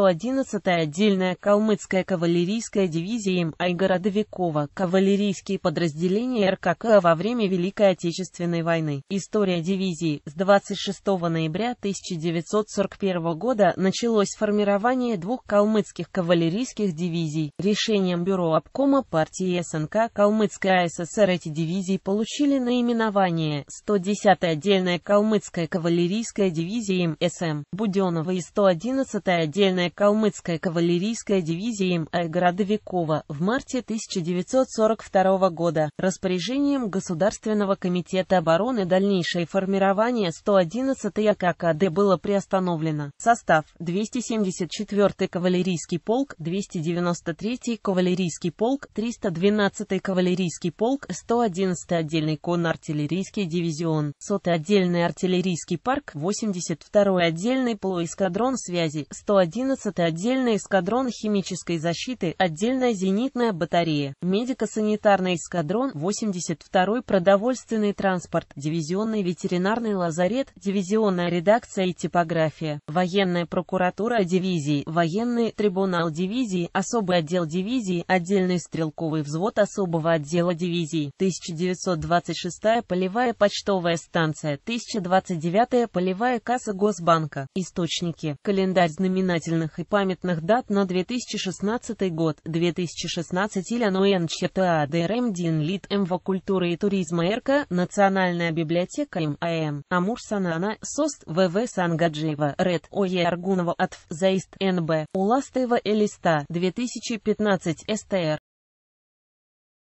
111-я отдельная калмыцкая кавалерийская дивизия им и кавалерийские подразделения РКК во время Великой Отечественной войны. История дивизии. С 26 ноября 1941 года началось формирование двух калмыцких кавалерийских дивизий. Решением Бюро обкома партии СНК Калмыцкая ССР эти дивизии получили наименование 110-я отдельная калмыцкая кавалерийская дивизия им СМ Буденова и 111-я отдельная главная калмыцкая кавалерийская дивизия МА Городовикова в марте 1942 года распоряжением Государственного комитета обороны дальнейшее формирование 111-й АККД было приостановлено. Состав 274-й кавалерийский полк, 293-й кавалерийский полк, 312-й кавалерийский полк, 111-й отдельный конно дивизион, 100-й отдельный артиллерийский парк, 82-й отдельный полуэскадрон связи, 111 отдельный эскадрон химической защиты, отдельная зенитная батарея, медико-санитарный эскадрон, 82-й продовольственный транспорт, дивизионный ветеринарный лазарет, дивизионная редакция и типография, военная прокуратура дивизии, военный трибунал дивизии, особый отдел дивизии, отдельный стрелковый взвод особого отдела дивизии, 1926-я полевая почтовая станция, 1029-я полевая касса Госбанка. Источники. Календарь знаменательных важных и памятных дат на 2016 год. 2016 Ильяноен Чета ДРМ Дин Лит МВ Культуры и туризма РК, Национальная библиотека МАМ, Амур Санана, СОСТ, ВВ Сангаджиева, РЕД, ОЕ Аргунова, АТФ, ЗАИСТ, НБ, Уластыва Элиста, 2015 СТР.